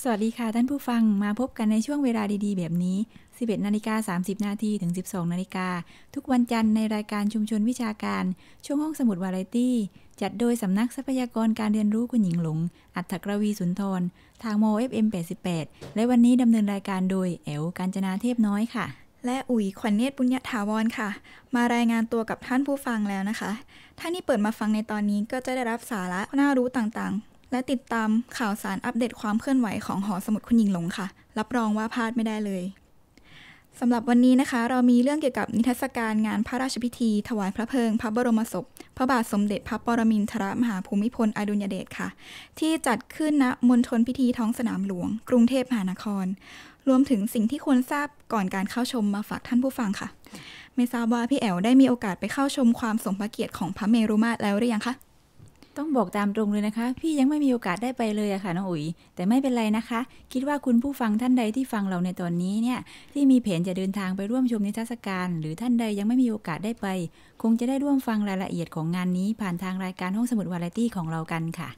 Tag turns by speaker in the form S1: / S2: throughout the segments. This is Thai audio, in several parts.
S1: สวัสดีค่ะท่านผู้ฟังมาพบกันในช่วงเวลาดีๆ แบบนี้ 11 นาฬิกา 30นาทีถึง 12นาฬิกา ทุกวันจันทร์ในรายการชุมชนวิชาการ ช่วงห้องสมุดวาไรตี้ จัดโดยสำนักทรัพยากรการเรียนรู้คุณหญิงหลง อัถกรวีสุนทรทางโมเอฟเอ็ม88 และวันนี้ดำเนินรายการโดยแอวกาญจนาเทพน้อยค่ะ และ
S2: อุ๋ย ขวัญเนตร บุญญถาวรค่ะ มารายงานตัวกับท่านผู้ฟังแล้วนะคะ ท่านที่เปิดมาฟังในตอนนี้ก็จะได้รับสาระน่ารู้ต่างๆและติดตามข่าวสารอัปเดตความเคลื่อนไหวของหอสมุดคุณหญิงหลงค่ะ รับรองว่าพลาดไม่ได้เลย สำหรับวันนี้นะคะ เรามีเรื่องเกี่ยวกับนิทรรศการงานพระราชพิธี ถวายพระเพลิง พระบรมศพ พระบาทสมเด็จพระปรมินทรมหาภูมิพลอดุลยเดชค่ะ ที่จัดขึ้นณมณฑลพิธีท้องสนามหลวง กรุงเทพมหานคร รวมถึงสิ่งที่ควรทราบก่อนการเข้าชมมาฝากท่านผู้ฟังค่ะ ไม่ทราบว่าพี่แอ๋วได้มีโอกาสไปเข้าชมความสมพระเกียรติของพระเมรุมาตร
S1: แล้วหรือยังคะต้องบอกตามตรงเลยนะคะ พี่ยังไม่มีโอกาสได้ไปเลยอะค่ะน้องอุ๋ย แต่ไม่เป็นไรนะคะ คิดว่าคุณผู้ฟังท่านใดที่ฟังเราในตอนนี้เนี่ยที่มีแผนจะเดินทางไปร่วมชมนิทรรศการ หรือท่านใดยังไม่มีโอกาสได้ไป คงจะได้ร่วมฟังรายละเอียดของงานนี้ ผ่านทางรายการห้องสมุดวาไรตี้ของเรากันค่ะ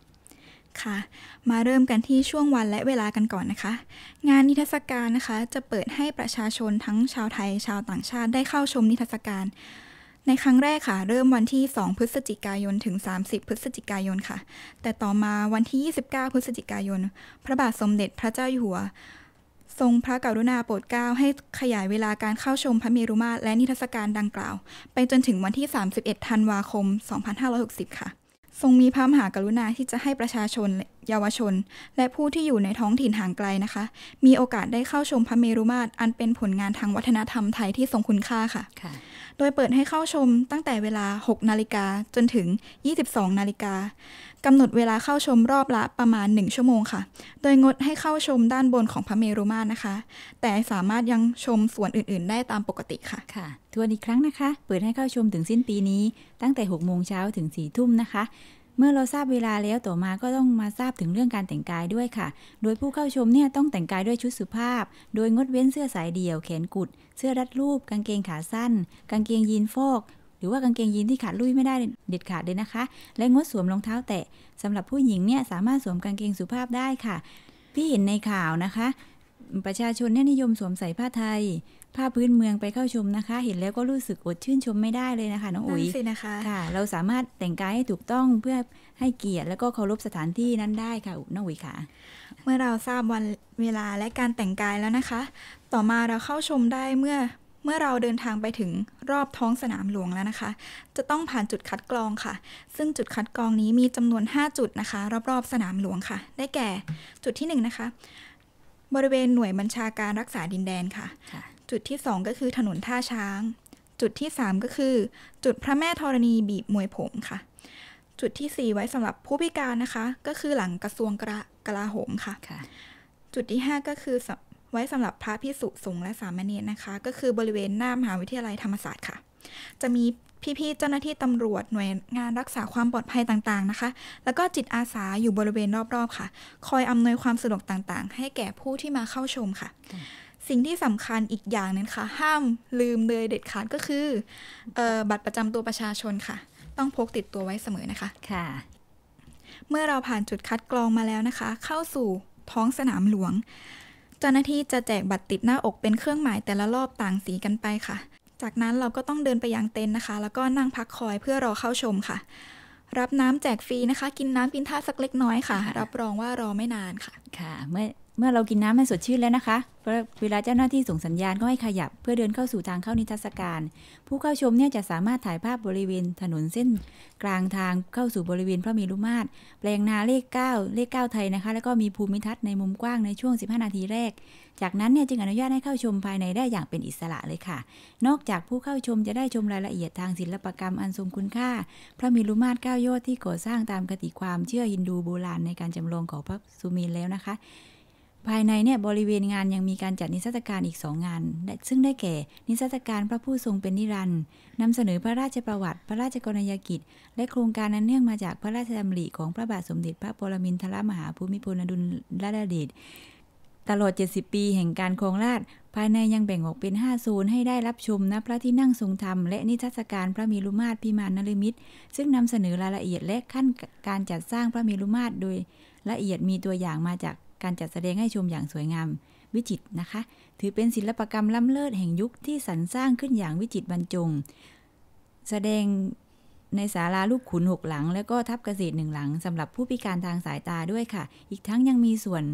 S1: ค่ะ
S2: มาเริ่มกันที่ช่วงวันและเวลากันก่อนนะคะ งานนิทรรศการนะคะ จะเปิดให้ประชาชนทั้งชาวไทย ชาวต่างชาติได้เข้าชมนิทรรศการในครั้งแรกค่ะ เริ่มวันที่ 2 พฤศจิกายนถึง 30 พฤศจิกายนค่ะ แต่ต่อมาวันที่ 29 พฤศจิกายน พระบาทสมเด็จพระเจ้าอยู่หัว ทรงพระกรุณาโปรดเกล้าให้ขยายเวลาการเข้าชมพระเมรุมาตรและนิทรรศการดังกล่าว ไปจนถึงวันที่ 31 ธันวาคม 2560 ค่ะ ทรงมีพระมหากรุณาที่จะให้ประชาชนเยาวชน และผู้ที่อยู่ในท้องถิ่นห่างไกลนะคะ มีโอกาสได้เข้าชมพระเมรุมาตรอันเป็นผลงานทางวัฒนธรรมไทยที่ทรงคุณค่าค่ะคะโดยเปิดให้เข้าชมตั้งแต่เวลา 6 นาฬิกาจนถึง 22 นาฬิกากำหนดเวลาเข้าชมรอบละประมาณ 1 ชั่วโมงค่ะ โดยงดให้เข้าชมด้านบนของพระเมรุมาตรนะคะ แต่สามารถยังชมส่วนอื่นๆ ได้ตาม
S1: ปกติค่ะค่ะทวนอีกครั้งนะคะ เปิดให้เข้าชมถึงสิ้นปีนี้ ตั้งแต่6โมงเช้าถึง4ทุ่มนะคะเมื่อเราทราบเวลาแล้วต่อมาก็ต้องมาทราบถึงเรื่องการแต่งกายด้วยค่ะ โดยผู้เข้าชมเนี่ยต้องแต่งกายด้วยชุดสุภาพ โดยงดเว้นเสื้อสายเดี่ยวแขนกุด เสื้อรัดรูป กางเกงขาสั้น กางเกงยีนฟอกหรือว่ากางเกงยีนที่ขาดลุยไม่ได้เด็ดขาดเลยนะคะ และงดสวมรองเท้าแตะสำหรับผู้หญิงเนี่ยสามารถสวมกางเกงสุภาพได้ค่ะที่เห็นในข่าวนะคะประชาชนนิยมสวมใส่ผ้าไทยผ้าพื้นเมืองไปเข้าชมนะคะ เห็นแล้วก็รู้สึกอดชื่นชมไม่ได้เลยนะคะน้องอุ๋ยสินะคะค่ะ เราสามารถแต่งกายให้ถูกต้องเพื่อให้เกียรติและก็เคารพสถานที่นั้นได้ค่ะน้องอุ๋ยค่ะ เมื่อ
S2: เราทราบวันเวลาและการแต่งกายแล้วนะคะ ต่อมาเราเข้าชมได้เมื่อเมื่อเราเดินทางไปถึงรอบท้องสนามหลวงแล้วนะคะ จะต้องผ่านจุดคัดกรองค่ะ ซึ่งจุดคัดกรองนี้มีจำนวน 5 จุดนะคะ รอบๆสนามหลวงค่ะ ได้แก่จุดที่1นะคะบริเวณหน่วยบัญชาการรักษาดินแดนค่ะ จุดที่ 2 ก็คือถนนท่าช้าง จุดที่ 3ก็คือจุดพระแม่ธรณีบีบมวยผมค่ะ จุดที่4ไว้สำหรับผู้พิการนะคะ ก็คือหลังกระทรวงกระกลาโหมค่ะคะจุดที่5ก็คือไว้สำหรับพระพิสุสงฆ์และสามเณรนะคะ ก็คือบริเวณหน้ามหาวิทยาลัยธรรมศาสตร์ค่ะ จะมีพี่ๆ เจ้าหน้าที่ตำรวจหน่วยงานรักษาความปลอดภัยต่างๆ นะคะ แล้วก็จิตอาสาอยู่บริเวณรอบๆ ค่ะ คอยอำนวยความสะดวกต่างๆ ให้แก่ผู้ที่มาเข้าชมค่ะ สิ่งที่สำคัญอีกอย่างนึงค่ะ ห้ามลืมเลยเด็ดขาดก็คือออบัตรประจำตัวประชาชนค่ะ ต้องพกติดตัวไว้เสมอนะคะ ค่ะ เมื่อเราผ่านจุดคัดกรองมาแล้วนะคะ เข้าสู่ท้องสนามหลวง เจ้าหน้าที่จะแจกบัตรติดหน้าอกเป็นเครื่องหมายแต่ละรอบต่างสีกันไปค่ะจากนั้นเราก็ต้องเดินไปยังเต็นท์นะคะ แล้วก็นั่งพักคอยเพื่อรอเข้าชมค่ะ
S1: รับน้ำแจกฟรีนะคะ กินน้ำกินท่าสักเล็กน้อยค่ะ รับรองว่ารอไม่นานค่ะ ค่ะเมื่อเมื่อเรากินน้ำมันสดชื่นแล้วนะคะ เวลาเจ้าหน้าที่ส่งสัญญาณก็ให้ขยับเพื่อเดินเข้าสู่ทางเข้านิทรรศการ ผู้เข้าชมเนี่ยจะสามารถถ่ายภาพบริเวณ ถนนเส้นกลางทางเข้าสู่บริเวณพระมีรุมาตรแปลงนาเลข 9 เลข 9 ไทยนะคะ แล้วก็มีภูมิทัศน์ในมุมกว้างในช่วง 15 นาทีแรก จากนั้นเนี่ยจึงอนุญาตให้เข้าชมภายในได้อย่างเป็นอิสระเลยค่ะ นอกจากผู้เข้าชมจะได้ชมรายละเอียดทางศิลปกรรมอันทรงคุณค่า พระมีรุมาตร9ยอดที่ก่อสร้างตามกติความเชื่อฮินดูโบราณในการจำลองของพระสุเมนแล้วนะคะภายในเนี่ยบริเวณงานยังมีการจัดนิทรรศการอีกสองงาน ซึ่งได้แก่ นิทรรศการพระผู้ทรงเป็นนิรันดร์นำเสนอพระราชประวัติ พระราชกรณียกิจ และโครงการนั้นเนื่องมาจากพระราชดำริ ของพระบาทสมเด็จ พระปรมินทรมหาภูมิพลอดุลยเดช ตลอด 70 ปีแห่งการครองราช ภายในยังแบ่งออกเป็น5โซนให้ได้รับชมณพระที่นั่งทรงธรรมและนิทรรศการพระมีรุมาตรพิมานนลมิตรซึ่งนำเสนอรายละเอียดและขั้นการจัดสร้างพระมีรุมาตรโดยละเอียดมีตัวอย่างมาจากการจัดแสดงให้ชมอย่างสวยงามวิจิตรนะคะ ถือเป็นศิลปกรรมล้ำเลิศแห่งยุคที่สรรสร้างขึ้นอย่างวิจิตรบรรจง แสดงในศาลาลูกขุนหกหลัง และก็ทับเกษตรหนึ่งหลังสำหรับผู้พิการทางสายตาด้วยค่ะ อีกทั้งยังมีส่วน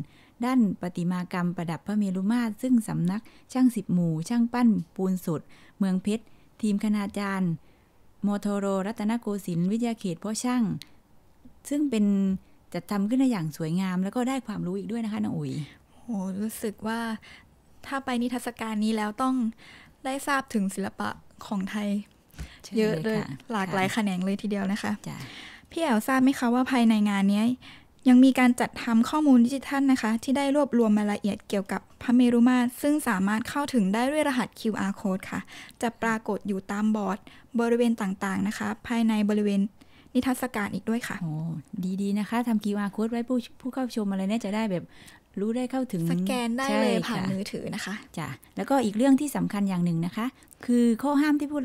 S1: ด้านประติมากรรมประดับพระเมรุมาตรซึ่งสำนักช่างสิบหมู่ ช่างปั้นปูนสดเมืองเพชร ทีมคณาจารย์มมโทโรรัตนโกสินทร์วิทยาเขตพ่อช่าง ซึ่งเป็นจัดทำขึ้นได้อย่างสวยงาม แล้วก็ได้ความรู้อีกด้วยนะคะน้องอุ๋ย โอ้รู้สึกว่าถ้าไปนิทรรศการนี้แล้วต้องได้
S2: ทราบถึงศิลปะของไทย
S1: เยอะเลยหลากหลายแข
S2: นงเลยทีเดียวนะคะ พี่แอ๋วทราบไหมคะว่าภายในงานนี้ ยังมีการจัดทำข้อมูลดิจิทัลนะคะ ที่ได้รวบรวมรายละเอียดเกี่ยวกับพระเมรุมาตรซึ่งสามารถเข้าถึงได้ด้วยรหัส QR code ค่ะ จะปรากฏอยู่ตามบอร์ดบริเวณต่างๆนะคะ ภายในบริเวณนิทร
S1: รศการอีกด้วยค่ะโอ้ดีๆนะคะ ทำกีวาโค้ดไว้ผู้ผู้เข้าชมอะไรเนี่ยจะได้แบบรู้ได้เข้าถึงสแกนได้เลยผ่านมือถือนะคะจ้ะแล้วก็อีกเรื่องที่สำคัญอย่างหนึ่งนะคะ คือข้อห้ามที่ผู้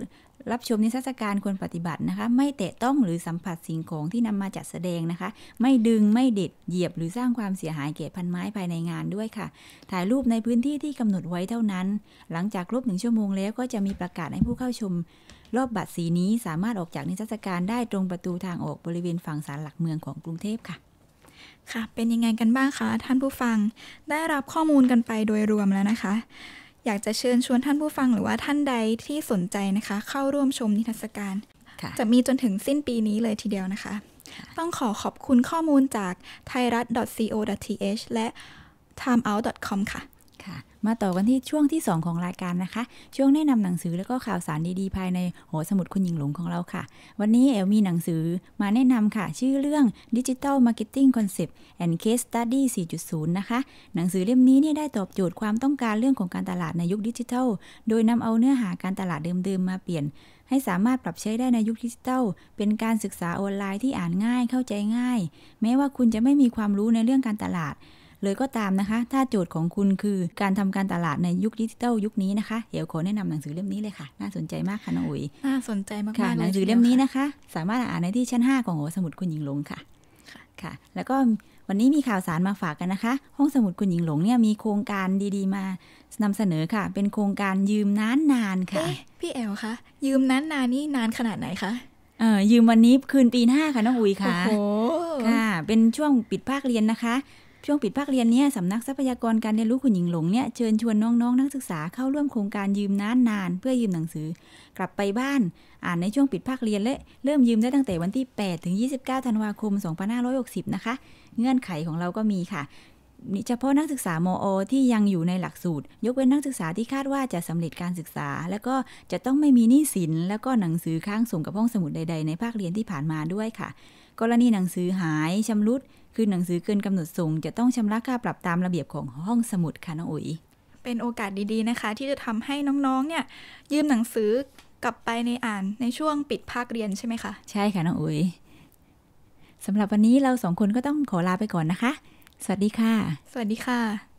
S1: รับชมนิทรรศการควรปฏิบัตินะคะ ไม่แตะต้องหรือสัมผัสสิ่งของที่นำมาจัดแสดงนะคะ ไม่ดึงไม่เด็ดเหยียบหรือสร้างความเสียหายแก่พันไม้ภายในงานด้วยค่ะ ถ่ายรูปในพื้นที่ที่กำหนดไว้เท่านั้น หลังจากครบหนึ่งชั่วโมงแล้ว ก็จะมีประกาศให้ผู้เข้าชมรอบบัตรสีนี้สามารถออกจากนิทรรศการได้ตรงประตูทางออกบริเวณฝั่งศาลหลักเมืองของกรุงเทพค่ะค่ะเป็นยังไงกันบ้างคะท่านผู้ฟัง
S2: ได้รับข้อมูลกันไปโดยรวมแล้วนะคะ อยากจะเชิญชวนท่านผู้ฟังหรือว่าท่านใดที่สนใจนะคะ เข้าร่วมชมนิทรรศการจะมีจนถึงสิ้นปีนี้เลยทีเดียวนะคะต้องขอขอบคุณข้อมูลจากไทยรัฐ .co.th และ
S1: timeout.com ค่ะมาต่อกันที่ช่วงที่ 2 ของรายการนะคะ ช่วงแนะนำหนังสือแล้วก็ข่าวสารดี ๆ ภายในหอสมุดคุณหญิงหลงของเราค่ะ วันนี้เอลมีหนังสือมาแนะนำค่ะ ชื่อเรื่อง Digital Marketing Concept and Case Study 4.0 นะคะ หนังสือเล่มนี้เนี่ยได้ตอบโจทย์ความต้องการเรื่องของการตลาดในยุคดิจิทัล โดยนำเอาเนื้อหาการตลาดเดิมๆมาเปลี่ยน ให้สามารถปรับใช้ได้ในยุคดิจิทัลเป็นการศึกษาออนไลน์ที่อ่านง่ายเข้าใจง่าย แม้ว่าคุณจะไม่มีความรู้ในเรื่องการตลาดเลยก็ตามนะคะ ถ้าโจทย์ของคุณคือการทำการตลาดในยุคดิจิตอลยุคนี้นะคะเดี๋ยวขอแนะนำหนังสือเล่มนี้เลยค่ะ น่าสนใจมากค่ะน้องอุ๋ย
S2: น่าสนใจมากค่ะหนังสือเล่มนี้น
S1: ะคะ สามารถอ่านในที่ชั้น 5 ของหอสมุดคุณหญิงลงค่ะ ค่ะ แล้วก็วันนี้มีข่าวสารมาฝากกันนะคะ ห้องสมุดคุณหญิงหลงเนี่ยมีโครงการดีๆมานำเสนอค่ะ เป็นโครงการยืมนานนานค่ะ พี่แอลคะยืมนานนานนี่นานขนาดไหนคะ เออยืมวันนี้คืนปีหน้าค่ะน้องอุ๋ยค่ะโอ้โหค่ะ เป็นช่วงปิดภาคเรียนนะคะช่วงปิดภาคเรียนเนี้ยสำนักทรัพยากรการเรียนรู้คุณหญิงหลงเนี่ยเชิญชวนน้องๆนนักศึกษาเข้าร่วมโครงการยืมนานนาน เพื่อยืมหนังสือกลับไปบ้าน อ่านในช่วงปิดภาคเรียนและ เริ่มยืมได้ตั้งแต่วันที่ 8 ถึง 29 ธันวาคม 2560 นะคะ เงื่อนไขของเราก็มีค่ะเฉพาะนักศึกษา มอ ที่ยังอยู่ในหลักสูตร ยกเว้นนักศึกษาที่คาดว่าจะสำเร็จการศึกษา แล้วก็จะต้องไม่มีหนี้สิน แล้วก็หนังสือค้างส่งกับห้องสมุดใด ๆในภาคเรียนที่ผ่านมาด้วยค่ะ กรณีหนังสือหายชำรุดคือหนังสือเกินกำหนดสูงจะต้องชำระค่าปรับตามระเบียบของห้องสมุดค่ะน้องอุ๋ย เป็นโอกาสดีๆนะคะ ที่จะทำให้น้อง ๆ เนี่ยยืมหนังสือกลับไปในอ่านในช่วงปิดภาคเรียนใช่ไหมคะ ใช่ค่ะน้องอุ๋ยสำหรับวันนี้เราสองคนก็ต้องขอลาไปก่อนนะคะ สวัสดีค่ะ สวัสดี
S2: ค่ะ